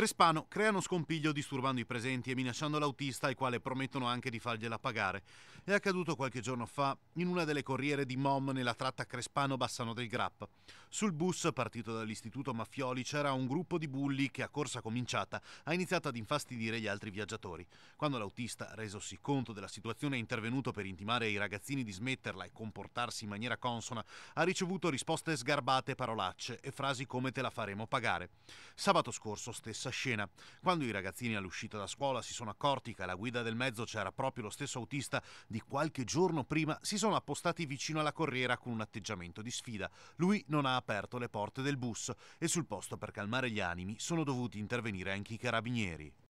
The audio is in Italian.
Crespano creano scompiglio disturbando i presenti e minacciando l'autista ai quale promettono anche di fargliela pagare. È accaduto qualche giorno fa in una delle corriere di Mom nella tratta Crespano-Bassano del Grappa. Sul bus partito dall'istituto Maffioli c'era un gruppo di bulli che a corsa cominciata ha iniziato ad infastidire gli altri viaggiatori. Quando l'autista, resosi conto della situazione, è intervenuto per intimare ai ragazzini di smetterla e comportarsi in maniera consona, ha ricevuto risposte sgarbate, parolacce e frasi come te la faremo pagare. Sabato scorso stessa stessa scena. Quando i ragazzini all'uscita da scuola si sono accorti che alla guida del mezzo c'era proprio lo stesso autista di qualche giorno prima, si sono appostati vicino alla corriera con un atteggiamento di sfida. Lui non ha aperto le porte del bus e sul posto per calmare gli animi sono dovuti intervenire anche i carabinieri.